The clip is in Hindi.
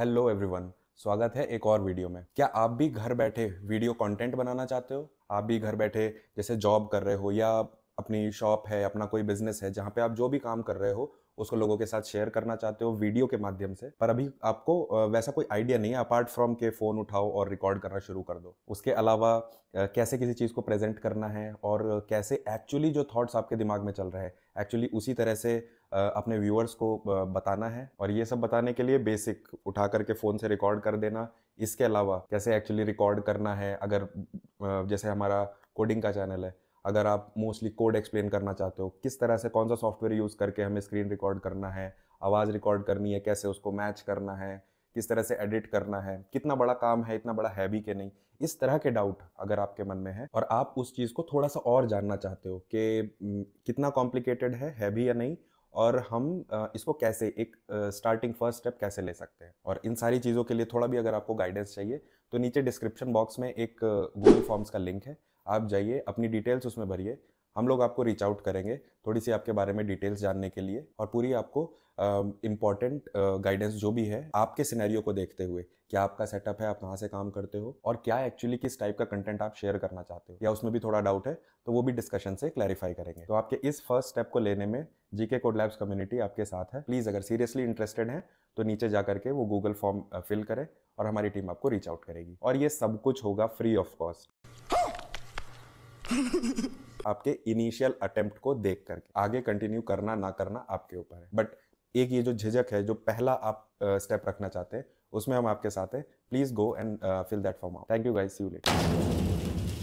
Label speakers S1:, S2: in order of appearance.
S1: हेलो एवरीवन स्वागत है एक और वीडियो में क्या आप भी घर बैठे वीडियो कंटेंट बनाना चाहते हो आप भी घर बैठे जैसे जॉब कर रहे हो या अपनी शॉप है अपना कोई बिजनेस है जहाँ पे आप जो भी काम कर रहे हो उसको लोगों के साथ शेयर करना चाहते हो वीडियो के माध्यम से पर अभी आपको वैसा कोई आइडिया नहीं है अपार्ट फ्रॉम के फ़ोन उठाओ और रिकॉर्ड करना शुरू कर दो उसके अलावा कैसे किसी चीज़ को प्रेजेंट करना है और कैसे एक्चुअली जो थॉट्स आपके दिमाग में चल रहे हैं एक्चुअली उसी तरह से अपने व्यूअर्स को बताना है और ये सब बताने के लिए बेसिक उठा करके फ़ोन से रिकॉर्ड कर देना इसके अलावा कैसे एक्चुअली रिकॉर्ड करना है अगर जैसे हमारा कोडिंग का चैनल है अगर आप मोस्टली कोड एक्सप्लेन करना चाहते हो किस तरह से कौन सा सॉफ्टवेयर यूज़ करके हमें स्क्रीन रिकॉर्ड करना है आवाज़ रिकॉर्ड करनी है कैसे उसको मैच करना है किस तरह से एडिट करना है कितना बड़ा काम है इतना बड़ा हैवी के नहीं इस तरह के डाउट अगर आपके मन में है और आप उस चीज़ को थोड़ा सा और जानना चाहते हो कि कितना कॉम्प्लिकेटेड है हैवी या नहीं और हम इसको कैसे एक स्टार्टिंग फर्स्ट स्टेप कैसे ले सकते हैं और इन सारी चीज़ों के लिए थोड़ा भी अगर आपको गाइडेंस चाहिए तो नीचे डिस्क्रिप्शन बॉक्स में एक गूगल फॉर्म्स का लिंक है आप जाइए अपनी डिटेल्स उसमें भरिए हम लोग आपको रीच आउट करेंगे थोड़ी सी आपके बारे में डिटेल्स जानने के लिए और पूरी आपको इम्पॉर्टेंट uh, गाइडेंस uh, जो भी है आपके सिनेरियो को देखते हुए क्या आपका सेटअप है आप कहाँ से काम करते हो और क्या एक्चुअली किस टाइप का कंटेंट आप शेयर करना चाहते हो या उसमें भी थोड़ा डाउट है तो वो भी डिस्कशन से क्लैरिफाई करेंगे तो आपके इस फर्स्ट स्टेप को लेने में जीके कोड लैब्स कम्युनिटी आपके साथ है प्लीज़ अगर सीरियसली इंटरेस्टेड हैं तो नीचे जा करके वो गूगल फॉर्म फिल करें और हमारी टीम आपको रीच आउट करेगी और ये सब कुछ होगा फ्री ऑफ कॉस्ट आपके इनिशियल अटेम्प्ट को देख करके आगे कंटिन्यू करना ना करना आपके ऊपर है बट एक ये जो झिझक है जो पहला आप स्टेप रखना चाहते हैं उसमें हम आपके साथ हैं please go and fill that form out thank you guys see you letter